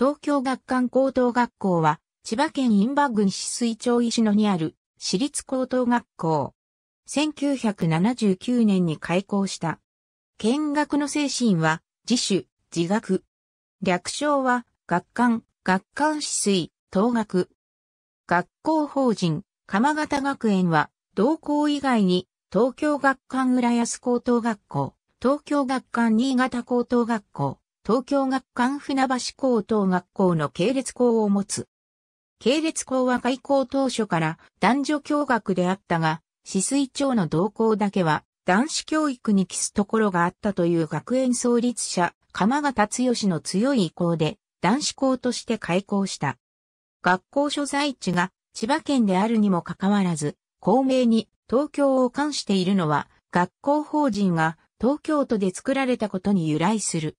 東京学館高等学校は、千葉県印馬郡市水町石野にある私立高等学校。1979年に開校した。見学の精神は、自主、自学。略称は、学館、学館市水、東学。学校法人、鎌形学園は、同校以外に、東京学館浦安高等学校、東京学館新潟高等学校、東京学館船橋高等学校の系列校を持つ。系列校は開校当初から男女共学であったが、止水町の同校だけは男子教育に帰すところがあったという学園創立者、鎌形剛の強い意向で男子校として開校した。学校所在地が千葉県であるにもかかわらず、公明に東京を冠しているのは学校法人が東京都で作られたことに由来する。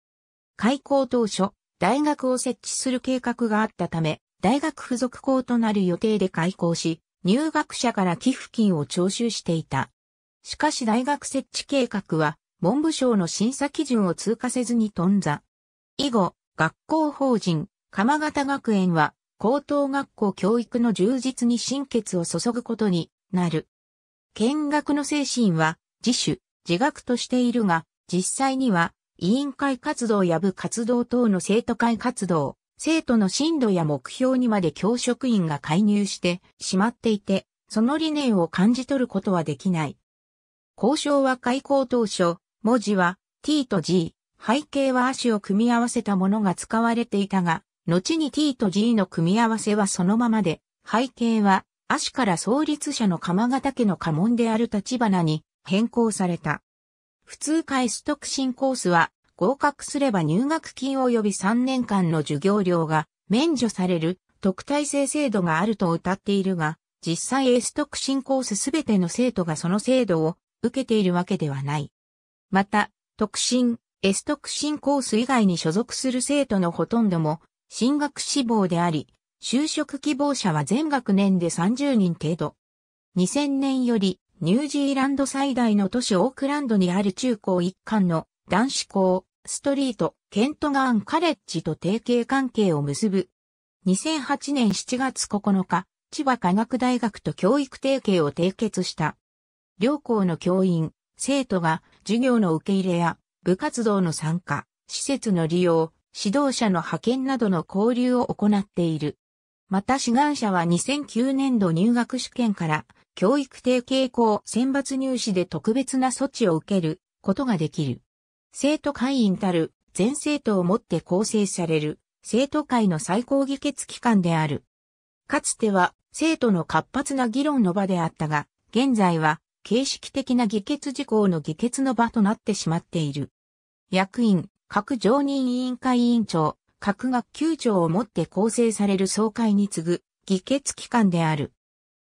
開校当初、大学を設置する計画があったため、大学付属校となる予定で開校し、入学者から寄付金を徴収していた。しかし大学設置計画は、文部省の審査基準を通過せずに頓挫。以後、学校法人、鎌形学園は、高等学校教育の充実に心血を注ぐことになる。見学の精神は、自主、自学としているが、実際には、委員会活動や部活動等の生徒会活動、生徒の進度や目標にまで教職員が介入してしまっていて、その理念を感じ取ることはできない。交渉は開校当初、文字は t と g、背景は足を組み合わせたものが使われていたが、後に t と g の組み合わせはそのままで、背景は足から創立者の鎌ヶ岳の家紋である立花に変更された。普通科 S 特進コースは、合格すれば入学金及び3年間の授業料が免除される特待生制度があると謳っているが、実際 S 特進コースすべての生徒がその制度を受けているわけではない。また、特進、S 特進コース以外に所属する生徒のほとんども、進学志望であり、就職希望者は全学年で30人程度。2000年よりニュージーランド最大の都市オークランドにある中高一貫の男子校、ストリート、ケントガーンカレッジと提携関係を結ぶ。2008年7月9日、千葉科学大学と教育提携を締結した。両校の教員、生徒が授業の受け入れや部活動の参加、施設の利用、指導者の派遣などの交流を行っている。また志願者は2009年度入学試験から教育提携校選抜入試で特別な措置を受けることができる。生徒会員たる全生徒をもって構成される生徒会の最高議決機関である。かつては生徒の活発な議論の場であったが、現在は形式的な議決事項の議決の場となってしまっている。役員、各常任委員会委員長、各学級長をもって構成される総会に次ぐ議決機関である。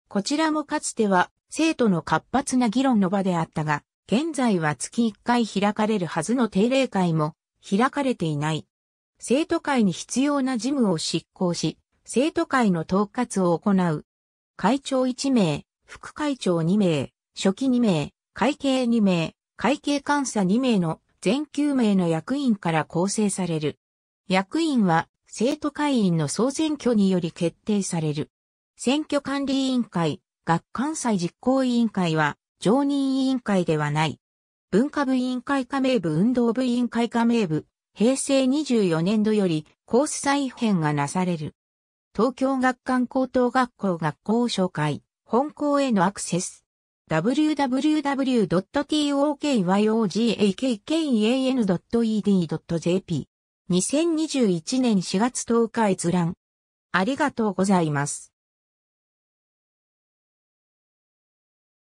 こちらもかつては生徒の活発な議論の場であったが、現在は月1回開かれるはずの定例会も開かれていない。生徒会に必要な事務を執行し、生徒会の統括を行う。会長1名、副会長2名、初期2名、会計2名、会計監査2名の全9名の役員から構成される。役員は生徒会員の総選挙により決定される。選挙管理委員会、学関西実行委員会は、常任委員会ではない。文化部委員会加盟部運動部委員会加盟部、平成24年度より、コース再編がなされる。東京学館高等学校学校紹介、本校へのアクセス。w w w t o k y o g a k k a n e d j p 2 0 2 1年4月10日閲覧。ありがとうございます。